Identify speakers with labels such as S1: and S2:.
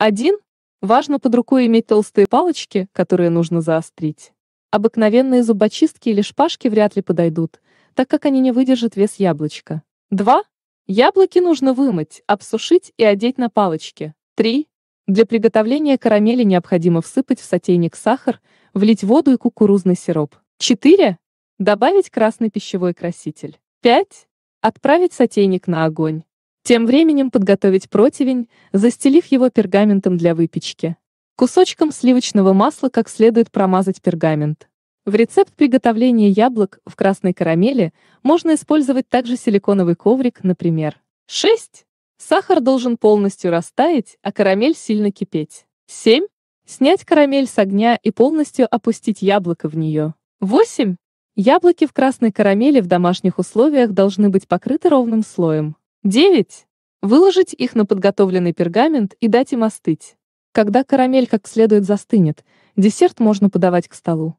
S1: 1. Важно под рукой иметь толстые палочки, которые нужно заострить. Обыкновенные зубочистки или шпажки вряд ли подойдут, так как они не выдержат вес яблочка. 2. Яблоки нужно вымыть, обсушить и одеть на палочки. 3. Для приготовления карамели необходимо всыпать в сотейник сахар, влить воду и кукурузный сироп. 4. Добавить красный пищевой краситель. 5. Отправить сотейник на огонь. Тем временем подготовить противень, застелив его пергаментом для выпечки. Кусочком сливочного масла как следует промазать пергамент. В рецепт приготовления яблок в красной карамели можно использовать также силиконовый коврик, например. 6. Сахар должен полностью растаять, а карамель сильно кипеть. 7. Снять карамель с огня и полностью опустить яблоко в нее. 8. Яблоки в красной карамели в домашних условиях должны быть покрыты ровным слоем. 9. Выложить их на подготовленный пергамент и дать им остыть. Когда карамель как следует застынет, десерт можно подавать к столу.